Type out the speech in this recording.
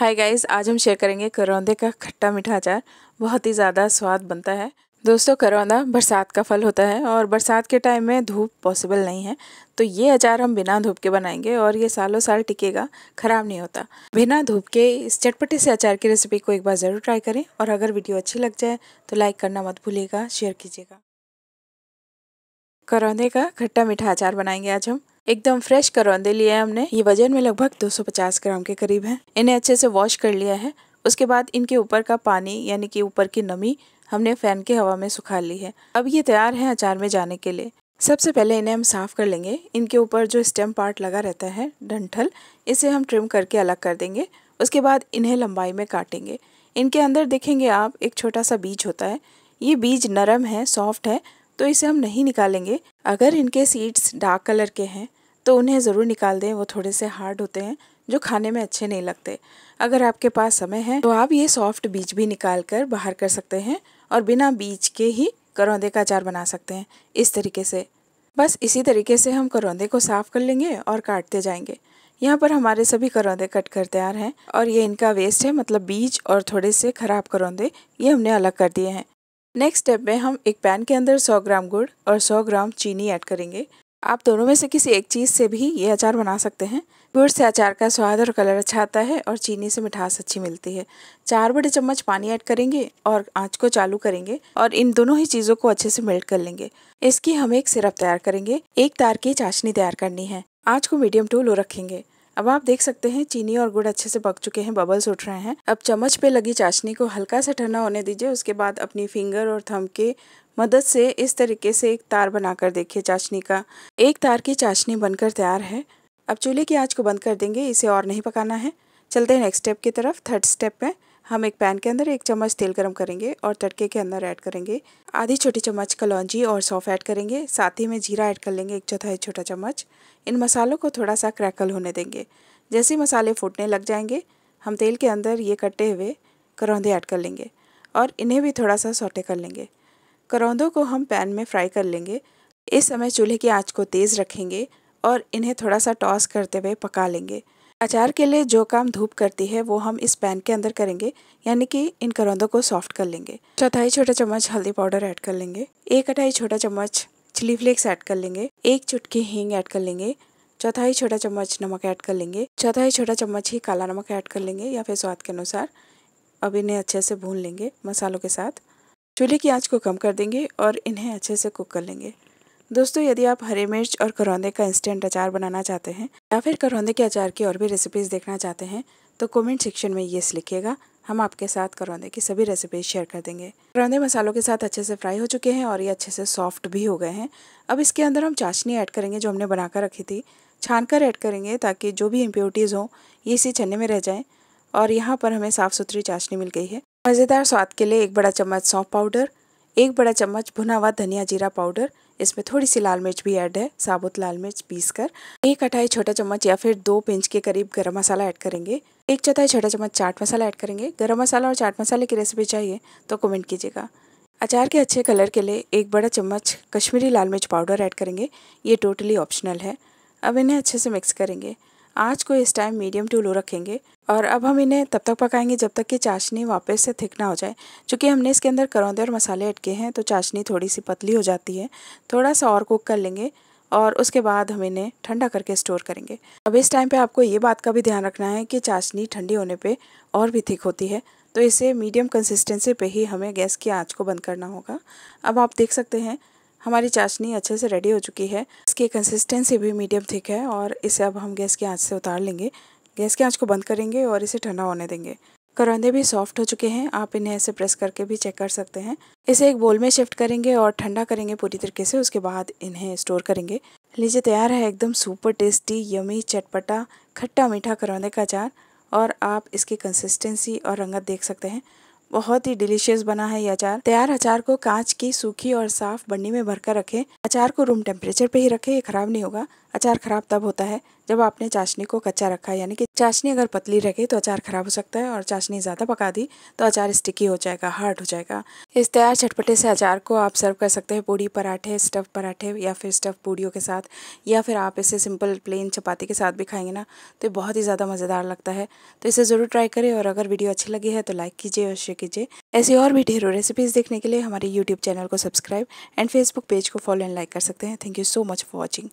hi guys आज हम share करेंगे करौंदे का खट्टा मीठा अचार बहुत ही ज़्यादा स्वाद बनता है दोस्तों करौंदा बरसात का फल होता है और बरसात के टाइम में धूप पॉसिबल नहीं है तो ये अचार हम बिना धूप के बनाएंगे और ये सालों साल टिकेगा ख़राब नहीं होता बिना धूप के इस चटपटे से अचार की रेसिपी को एक बार ज़रूर ट्राई करें और अगर वीडियो अच्छी लग जाए तो लाइक करना मत भूलिएगा शेयर कीजिएगा करौंदे का खट्टा मीठा अचार बनाएंगे आज हम एकदम फ्रेश करौंदे लिए हैं हमने ये वजन में लगभग 250 ग्राम के करीब है इन्हें अच्छे से वॉश कर लिया है उसके बाद इनके ऊपर का पानी यानी कि ऊपर की नमी हमने फैन की हवा में सुखा ली है अब ये तैयार है अचार में जाने के लिए सबसे पहले इन्हें हम साफ़ कर लेंगे इनके ऊपर जो स्टेम पार्ट लगा रहता है डंठल इसे हम ट्रिम करके अलग कर देंगे उसके बाद इन्हें लंबाई में काटेंगे इनके अंदर देखेंगे आप एक छोटा सा बीज होता है ये बीज नरम है सॉफ्ट है तो इसे हम नहीं निकालेंगे अगर इनके सीड्स डार्क कलर के हैं तो उन्हें ज़रूर निकाल दें वो थोड़े से हार्ड होते हैं जो खाने में अच्छे नहीं लगते अगर आपके पास समय है तो आप ये सॉफ्ट बीज भी निकाल कर बाहर कर सकते हैं और बिना बीज के ही करौंदे का अचार बना सकते हैं इस तरीके से बस इसी तरीके से हम करौंदे को साफ़ कर लेंगे और काटते जाएंगे यहाँ पर हमारे सभी करौंदे कट कर तैयार हैं और ये इनका वेस्ट है मतलब बीज और थोड़े से ख़राब करौंदे ये हमने अलग कर दिए हैं नेक्स्ट स्टेप में हम एक पैन के अंदर 100 ग्राम गुड़ और 100 ग्राम चीनी ऐड करेंगे आप दोनों में से किसी एक चीज़ से भी ये अचार बना सकते हैं गुड़ से अचार का स्वाद और कलर अच्छा आता है और चीनी से मिठास अच्छी मिलती है चार बड़े चम्मच पानी ऐड करेंगे और आँच को चालू करेंगे और इन दोनों ही चीज़ों को अच्छे से मेल्ट कर लेंगे इसकी हम एक सिरप तैयार करेंगे एक तार की चाशनी तैयार करनी है आँच को मीडियम टू लो रखेंगे अब आप देख सकते हैं चीनी और गुड़ अच्छे से पक चुके हैं बबल्स उठ रहे हैं अब चम्मच पे लगी चाशनी को हल्का सा ठंडा होने दीजिए उसके बाद अपनी फिंगर और थम के मदद से इस तरीके से एक तार बनाकर देखिए चाशनी का एक तार की चाशनी बनकर तैयार है अब चूल्हे की आँच को बंद कर देंगे इसे और नहीं पकाना है चलते हैं नेक्स्ट स्टेप की तरफ थर्ड स्टेप में हम एक पैन के अंदर एक चम्मच तेल गरम करेंगे और तड़के के अंदर ऐड करेंगे आधी छोटी चम्मच कलौजी और सौफ ऐड करेंगे साथ ही में जीरा ऐड कर लेंगे एक चौथाई छोटा चम्मच इन मसालों को थोड़ा सा क्रैकल होने देंगे जैसे मसाले फूटने लग जाएंगे हम तेल के अंदर ये कटे हुए करौंदे ऐड कर लेंगे और इन्हें भी थोड़ा सा सोटे कर लेंगे करौंदों को हम पैन में फ्राई कर लेंगे इस समय चूल्हे की आँच को तेज़ रखेंगे और इन्हें थोड़ा सा टॉस करते हुए पका लेंगे अचार के लिए जो काम धूप करती है वो हम इस पैन के अंदर करेंगे यानी कि इन करौंदों को सॉफ्ट कर लेंगे चौथाई छोटा चम्मच हल्दी पाउडर ऐड कर लेंगे एक अठाई छोटा चम्मच चिली फ्लेक्स ऐड कर लेंगे एक चुटकी हींग ऐड कर लेंगे चौथाई छोटा चम्मच नमक ऐड कर लेंगे चौथाई छोटा चम्मच ही काला नमक ऐड कर लेंगे या फिर स्वाद के अनुसार अब इन्हें अच्छे से भून लेंगे मसालों के साथ चूल्हे की आँच को कम कर देंगे और इन्हें अच्छे से कुक कर लेंगे दोस्तों यदि आप हरे मिर्च और करौंदे का इंस्टेंट अचार बनाना चाहते हैं या फिर करौंदे के अचार की और भी रेसिपीज़ देखना चाहते हैं तो कमेंट सेक्शन में येस लिखिएगा हम आपके साथ करौंदे की सभी रेसिपीज शेयर कर देंगे करौंदे मसालों के साथ अच्छे से फ्राई हो चुके हैं और ये अच्छे से सॉफ्ट भी हो गए हैं अब इसके अंदर हम चाशनी ऐड करेंगे जो हमने बनाकर रखी थी छान कर ऐड करेंगे ताकि जो भी इम्प्योरिटीज़ हों ये इसी छन्ने में रह जाएँ और यहाँ पर हमें साफ़ सुथरी चाशनी मिल गई है मज़ेदार स्वाद के लिए एक बड़ा चम्मच सौंफ पाउडर एक बड़ा चम्मच भुना हुआ धनिया जीरा पाउडर इसमें थोड़ी सी लाल मिर्च भी ऐड है साबुत लाल मिर्च पीस कर एक अठाई छोटा चम्मच या फिर दो पिंच के करीब गरम मसाला ऐड करेंगे एक चौथाई छोटा चम्मच चाट मसाला ऐड करेंगे गरम मसाला और चाट मसाले की रेसिपी चाहिए तो कमेंट कीजिएगा अचार के अच्छे कलर के लिए एक बड़ा चम्मच कश्मीरी लाल मिर्च पाउडर ऐड करेंगे ये टोटली ऑप्शनल है अब इन्हें अच्छे से मिक्स करेंगे आँच को इस टाइम मीडियम टू लो रखेंगे और अब हम इन्हें तब तक पकाएंगे जब तक कि चाशनी वापस से थिक ना हो जाए क्योंकि हमने इसके अंदर करौंदे और मसाले अटके हैं तो चाशनी थोड़ी सी पतली हो जाती है थोड़ा सा और कुक कर लेंगे और उसके बाद हम इन्हें ठंडा करके स्टोर करेंगे अब इस टाइम पे आपको ये बात का भी ध्यान रखना है कि चाशनी ठंडी होने पे और भी थिक होती है तो इसे मीडियम कंसिस्टेंसी पे ही हमें गैस की आंच को बंद करना होगा अब आप देख सकते हैं हमारी चाशनी अच्छे से रेडी हो चुकी है इसकी कंसिस्टेंसी भी मीडियम थिक है और इसे अब हम गैस की आँच से उतार लेंगे गैस की आँच को बंद करेंगे और इसे ठंडा होने देंगे करौंदे भी सॉफ्ट हो चुके हैं आप इन्हें ऐसे प्रेस करके भी चेक कर सकते हैं इसे एक बोल में शिफ्ट करेंगे और ठंडा करेंगे पूरी तरीके से उसके बाद इन्हें स्टोर करेंगे लीजिए तैयार है एकदम सुपर टेस्टी यमी चटपटा खट्टा मीठा करौंदे का अचार और आप इसकी कंसिस्टेंसी और रंगत देख सकते हैं बहुत ही डिलीशियस बना है ये अचार तैयार अचार को कांच की सूखी और साफ बन्नी में भरकर रखें अचार को रूम टेम्परेचर पे ही रखें ये खराब नहीं होगा अचार खराब तब होता है जब आपने चाशनी को कच्चा रखा यानी कि चाशनी अगर पतली रखे तो अचार खराब हो सकता है और चाशनी ज़्यादा पका दी तो अचार स्टिकी हो जाएगा हार्ड हो जाएगा इस तैयार चटपटे से अचार को आप सर्व कर सकते हैं पूड़ी पराठे स्टफ़ पराठे या फिर स्टफ़ पूड़ियों के साथ या फिर आप इसे सिंपल प्लेन चपाती के साथ भी खाएंगे ना तो बहुत ही ज़्यादा मज़ेदार लगता है तो इसे ज़रूर ट्राई करें और अगर वीडियो अच्छी लगी है तो लाइक कीजिए और शेयर कीजिए ऐसी और भी ढेरों रेसिपीज़ देखने के लिए हमारे यूट्यूब चैनल को सब्सक्राइब एंड फेसबुक पेज को फॉलो एंड लाइक कर सकते हैं thank you so much for watching